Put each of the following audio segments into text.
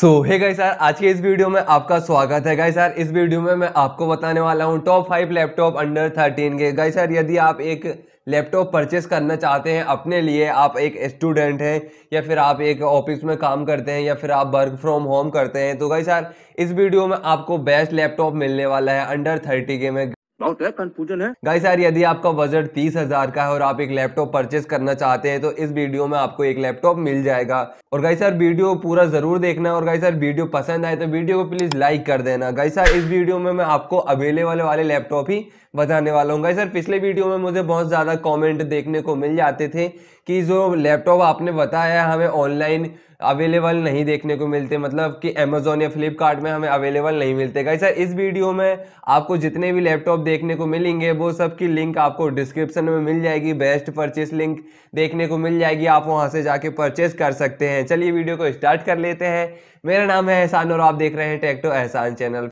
सो hey guys sir आज के इस वीडियो में आपका स्वागत है गाई सर इस वीडियो में मैं आपको बताने वाला हूँ top five laptop under thirteen के गाई सर यदि आप एक लैपटॉप परचेस करना चाहते हैं अपने लिए आप एक स्टूडेंट हैं या फिर आप एक ऑफिस में काम करते हैं या फिर आप वर्क फ्रॉम होम करते हैं तो गाई सर इस वीडियो में आपको बेस्ट लैपटॉप मिलने वाला है अंडर थर्टी के में बहुत है कंफ्यूजन है गाइस यार यदि आपका बजट तीस हजार का है और आप एक लैपटॉप परचेज करना चाहते हैं तो इस वीडियो में आपको एक लैपटॉप मिल जाएगा और गाइस यार वीडियो पूरा जरूर देखना और गाइस यार वीडियो पसंद आए तो वीडियो को प्लीज लाइक कर देना गाइस यार इस वीडियो में मैं आपको अवेलेबल वाले लैपटॉप ही बताने वाला हूँ गाइस यार पिछले वीडियो में मुझे बहुत ज्यादा कॉमेंट देखने को मिल जाते थे कि जो लैपटॉप आपने बताया हमें ऑनलाइन अवेलेबल नहीं देखने को मिलते मतलब कि अमेजोन या फ्लिपकार्ट में हमें अवेलेबल नहीं मिलते गाइस सर इस वीडियो में आपको जितने भी लैपटॉप देखने को मिलेंगे वो सब की लिंक आपको डिस्क्रिप्शन में मिल जाएगी बेस्ट परचेस लिंक देखने को मिल जाएगी आप वहाँ से जाके परचेस कर सकते हैं चलिए वीडियो को स्टार्ट कर लेते हैं मेरा नाम है एहसान और आप देख रहे हैं टेक्टो एहसान चैनल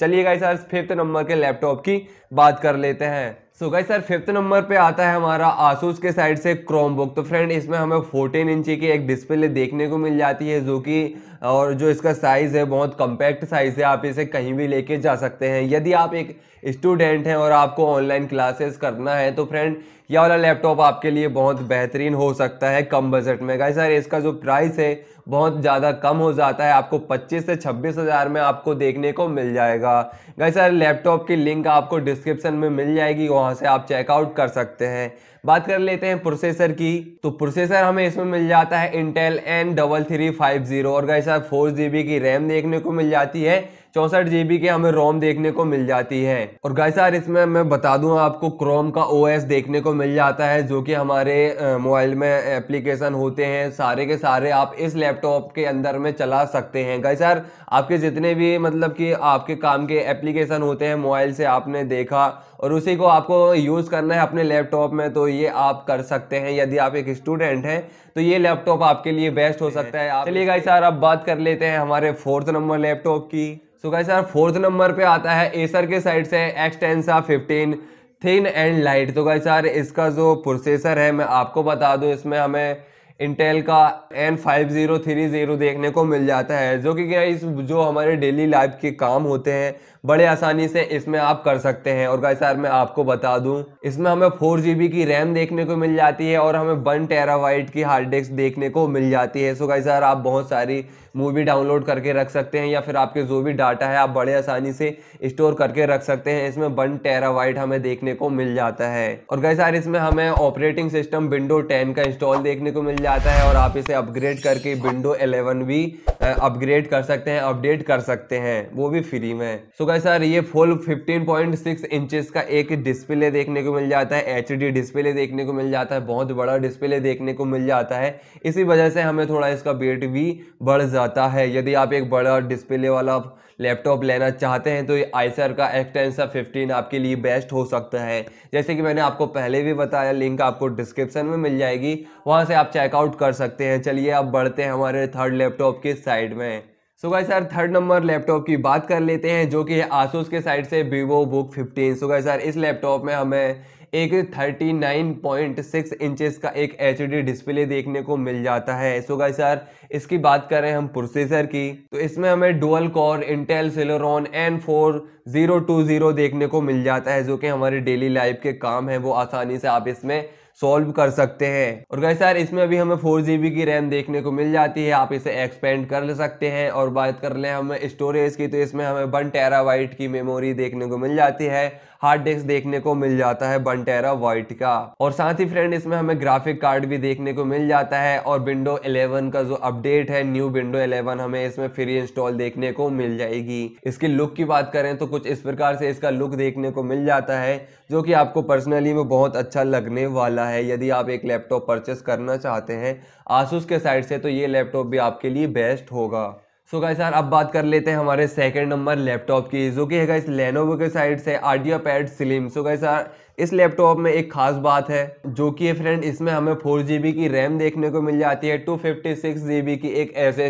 चलिए गाइस सर फिफ्थ नंबर के लैपटॉप की बात कर लेते हैं so guys sir fifth number पे आता है हमारा आसूस के साइड से बुक तो फ्रेंड इसमें हमें फोर्टीन इंची की एक डिस्प्ले देखने को मिल जाती है जो कि और जो इसका साइज़ है बहुत कम्पैक्ट साइज़ है आप इसे कहीं भी लेके जा सकते हैं यदि आप एक स्टूडेंट हैं और आपको ऑनलाइन क्लासेस करना है तो फ्रेंड यह वाला लैपटॉप आपके लिए बहुत बेहतरीन हो सकता है कम बजट में गाइस सर इसका जो प्राइस है बहुत ज़्यादा कम हो जाता है आपको 25 से छब्बीस हज़ार में आपको देखने को मिल जाएगा गाइस सर लैपटॉप की लिंक आपको डिस्क्रिप्शन में मिल जाएगी वहाँ से आप चेकआउट कर सकते हैं बात कर लेते हैं प्रोसेसर की तो प्रोसेसर हमें इसमें मिल जाता है Intel N double three five zero और गाइस आप फोर जीबी की रैम देखने को मिल जाती है चौंसठ जीबी के हमें रोम देखने को मिल जाती है और गाइसार इसमें मैं बता दूं आपको क्रोम का ओएस देखने को मिल जाता है जो कि हमारे मोबाइल में एप्लीकेशन होते हैं सारे के सारे आप इस लैपटॉप के अंदर में चला सकते हैं गाइसार आपके जितने भी मतलब कि आपके काम के एप्लीकेशन होते हैं मोबाइल से आपने देखा और उसी को आपको यूज़ करना है अपने लैपटॉप में तो लिए आप कर सकते हैं यदि आप एक स्टूडेंट हैं तो ये लैपटॉप आपके लिए बेस्ट हो सकता है चलिए गाइस सर अब बात कर लेते हैं हमारे फोर्थ नंबर लैपटॉप की सो गाई सर फोर्थ नंबर पे आता है एसर के साइड से Extensa fifteen thin and light तो गाई सर इसका जो प्रोसेसर है मैं आपको बता दूँ इसमें हमें इंटेल का N five zero three zero देखने को मिल जाता है जो कि क्या इस जो हमारे डेली लाइफ के काम होते हैं बड़े आसानी से इसमें आप कर सकते हैं और गाइस यार मैं आपको बता दूं इसमें हमें फोर जीबी की रैम देखने को मिल जाती है और हमें वन वाइट की हार्ड डिस्क देखने को मिल जाती है सो गाइस यार आप बहुत सारी मूवी डाउनलोड करके रख सकते हैं या फिर आपके जो भी डाटा है आप बड़े आसानी से स्टोर करके रख सकते हैं इसमें वन वाइट हमें देखने को मिल जाता है और गाइस यार इसमें हमें ऑपरेटिंग सिस्टम विंडो टेन का इंस्टॉल देखने को मिल जाता है और आप इसे अपग्रेड करके विंडो इलेवन भी अपग्रेड कर सकते हैं अपडेट कर सकते हैं वो भी फ्री में सो so में सर ये फुल 15.6 इंचेस का एक डिस्प्ले देखने को मिल जाता है एच डिस्प्ले देखने को मिल जाता है बहुत बड़ा डिस्प्ले देखने को मिल जाता है इसी वजह से हमें थोड़ा इसका वेट भी बढ़ जाता है यदि आप एक बड़ा डिस्प्ले वाला लैपटॉप लेना चाहते हैं तो ये आईसर का एक्सटेंसर 15 आपके लिए बेस्ट हो सकता है जैसे कि मैंने आपको पहले भी बताया लिंक आपको डिस्क्रिप्शन में मिल जाएगी वहाँ से आप चेकआउट कर सकते हैं चलिए आप बढ़ते हैं हमारे थर्ड लैपटॉप के साइड में सो गाइस यार थर्ड नंबर लैपटॉप की बात कर लेते हैं जो कि आसूस के साइड से वीवो बुक 15 सो गाइस यार इस लैपटॉप में हमें एक 39.6 इंचेस का एक एच डिस्प्ले देखने को मिल जाता है सो गाइस यार इसकी बात करें हम प्रोसेसर की तो इसमें हमें dual core Intel Celeron N four zero two zero देखने को मिल जाता है जो कि हमारे डेली लाइफ के काम है वो आसानी से आप इसमें सॉल्व कर सकते हैं और गई यार इसमें अभी हमें फोर जी की रैम देखने को मिल जाती है आप इसे एक्सपेंड कर ले सकते हैं और बात कर लें हमें स्टोरेज की तो इसमें हमें वन टेरा वाइट की मेमोरी देखने को मिल जाती है हार्ड डिस्क देखने को मिल जाता है वन टेरा वाइट का और साथ ही फ्रेंड इसमें हमें ग्राफिक कार्ड भी देखने को मिल जाता है और विंडो इलेवन का जो अपडेट है न्यू विंडो इलेवन हमें इसमें फ्री इंस्टॉल देखने को मिल जाएगी इसकी लुक की बात करें तो कुछ इस प्रकार से इसका लुक देखने को मिल जाता है जो कि आपको पर्सनली में बहुत अच्छा लगने वाला है यदि आप एक लैपटॉप परचेस करना चाहते हैं आसूस के साइड से तो ये लैपटॉप भी आपके लिए बेस्ट होगा सो गाइस यार अब बात कर लेते हैं हमारे सेकंड नंबर लैपटॉप की जो कि है गाइस लेनोवो के साइड से IdeaPad slim so guys यार इस लैपटॉप में एक खास बात है जो कि फ्रेंड इसमें हमें फोर जी की रैम देखने को मिल जाती है टू फिफ्टी सिक्स जी की एक एस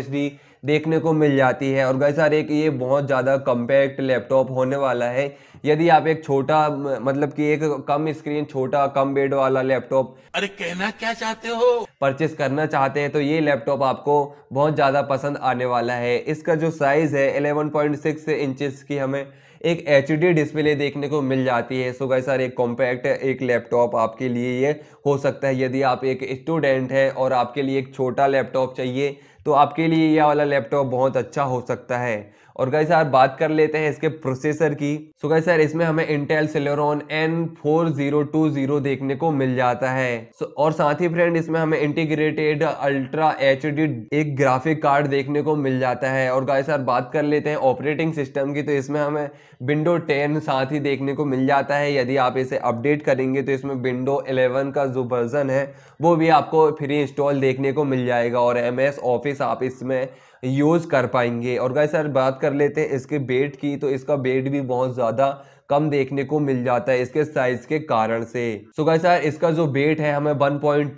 देखने को मिल जाती है और गैसार सर एक ये बहुत ज़्यादा कम्पैक्ट लैपटॉप होने वाला है यदि आप एक छोटा मतलब कि एक कम स्क्रीन छोटा कम बेड वाला लैपटॉप अरे कहना क्या चाहते हो परचेस करना चाहते हैं तो ये लैपटॉप आपको बहुत ज़्यादा पसंद आने वाला है इसका जो साइज़ है 11.6 इंचेस की हमें एक एच डिस्प्ले देखने को मिल जाती है सो गई सर एक कॉम्पैक्ट एक लैपटॉप आपके लिए ये हो सकता है यदि आप एक स्टूडेंट हैं और आपके लिए एक छोटा लैपटॉप चाहिए तो आपके लिए यह वाला लैपटॉप बहुत अच्छा हो सकता है और गाइस यार बात कर लेते हैं इसके प्रोसेसर की सो गाइस यार इसमें हमें Intel Celeron N four zero two zero देखने को मिल जाता है so, और साथ ही फ्रेंड इसमें हमें इंटीग्रेटेड अल्ट्रा एच एक ग्राफिक कार्ड देखने को मिल जाता है और गाइस यार बात कर लेते हैं ऑपरेटिंग सिस्टम की तो इसमें हमें विंडो टेन साथ ही देखने को मिल जाता है यदि आप इसे अपडेट करेंगे तो इसमें विंडो इलेवन का जो वर्जन है वो भी आपको फ्री इंस्टॉल देखने को मिल जाएगा और एम ऑफिस आप इसमें यूज़ कर पाएंगे और गाइस सर बात कर लेते हैं इसके बेट की तो इसका बेट भी बहुत ज़्यादा कम देखने को मिल जाता है इसके साइज के कारण से सो गाइस सर इसका जो बेट है हमें 1.2 पॉइंट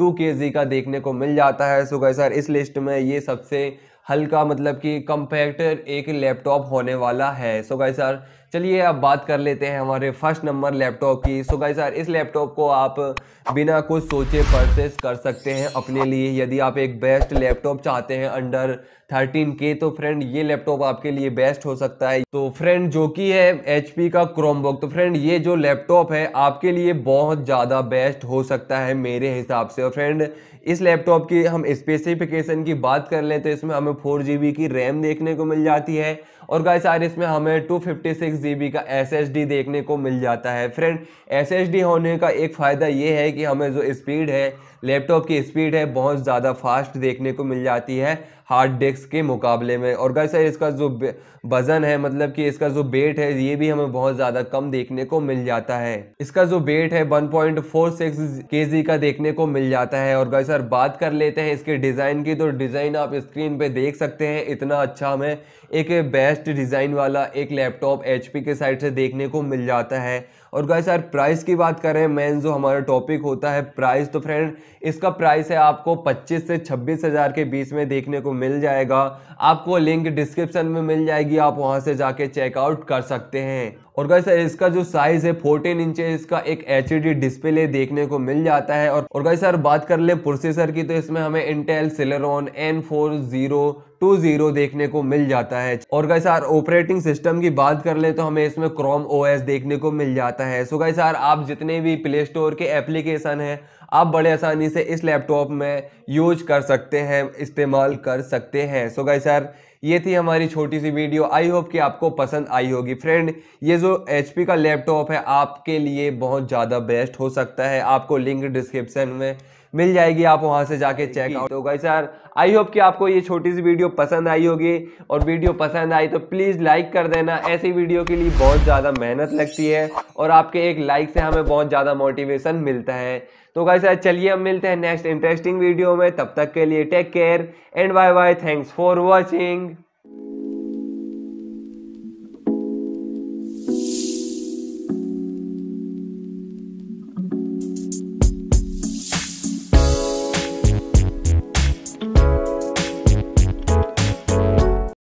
का देखने को मिल जाता है सो गाइस सर इस लिस्ट में ये सबसे हल्का मतलब कि कम्पैक्ट एक लैपटॉप होने वाला है सो गाइस सर चलिए अब बात कर लेते हैं हमारे फर्स्ट नंबर लैपटॉप की सो गाइस यार इस लैपटॉप को आप बिना कुछ सोचे परचेस कर सकते हैं अपने लिए यदि आप एक बेस्ट लैपटॉप चाहते हैं अंडर 13K तो फ्रेंड ये लैपटॉप आपके लिए बेस्ट हो सकता है तो फ्रेंड जो कि है पी का क्रोमबुक तो फ्रेंड ये जो लैपटॉप है आपके लिए बहुत ज़्यादा बेस्ट हो सकता है मेरे हिसाब से और फ्रेंड इस लैपटॉप की हम स्पेसिफिकेशन की बात कर लें तो इसमें हमें फोर की रैम देखने को मिल जाती है और गाय सार इसमें हमें टू फिफ्टी सिक्स जी का एस देखने को मिल जाता है फ्रेंड एस होने का एक फ़ायदा ये है कि हमें जो स्पीड है लैपटॉप की स्पीड है बहुत ज़्यादा फास्ट देखने को मिल जाती है हार्ड डिस्क के मुकाबले में और गाइस सर इसका जो वज़न है मतलब कि इसका जो वेट है ये भी हमें बहुत ज़्यादा कम देखने को मिल जाता है इसका जो वेट है 1.46 पॉइंट का देखने को मिल जाता है और गाइस सर बात कर लेते हैं इसके डिज़ाइन की तो डिज़ाइन आप स्क्रीन पे देख सकते हैं इतना अच्छा हमें एक बेस्ट डिज़ाइन वाला एक लैपटॉप एच के साइड से देखने को मिल जाता है और गाइस यार प्राइस की बात करें मेन जो हमारा टॉपिक होता है प्राइस तो फ्रेंड इसका प्राइस है आपको 25 से छब्बीस हज़ार के बीच में देखने को मिल जाएगा आपको लिंक डिस्क्रिप्शन में मिल जाएगी आप वहाँ से जाके चेकआउट कर सकते हैं और गाइस इसका जो साइज है फोर्टीन इंचेस का एक एच डिस्प्ले देखने को मिल जाता है और, और सर बात कर ले प्रोसेसर की तो इसमें हमें Intel Celeron N four zero two zero देखने को मिल जाता है और गाइस सर ऑपरेटिंग सिस्टम की बात कर ले तो हमें इसमें क्रोम ओएस देखने को मिल जाता है सो गाइस सर आप जितने भी प्ले स्टोर के एप्लीकेशन है आप बड़े आसानी से इस लैपटॉप में यूज कर सकते हैं इस्तेमाल कर सकते हैं सो गाइस यार ये थी हमारी छोटी सी वीडियो आई होप कि आपको पसंद आई होगी फ्रेंड ये जो एच का लैपटॉप है आपके लिए बहुत ज़्यादा बेस्ट हो सकता है आपको लिंक डिस्क्रिप्सन में मिल जाएगी आप वहाँ से जाके चेक आउट तो सर आई होप कि आपको ये छोटी सी वीडियो पसंद आई होगी और वीडियो पसंद आई तो प्लीज़ लाइक कर देना ऐसी वीडियो के लिए बहुत ज़्यादा मेहनत लगती है और आपके एक लाइक से हमें बहुत ज़्यादा मोटिवेशन मिलता है तो गाइस यार चलिए हम मिलते हैं नेक्स्ट इंटरेस्टिंग वीडियो में तब तक के लिए take care and bye bye thanks for watching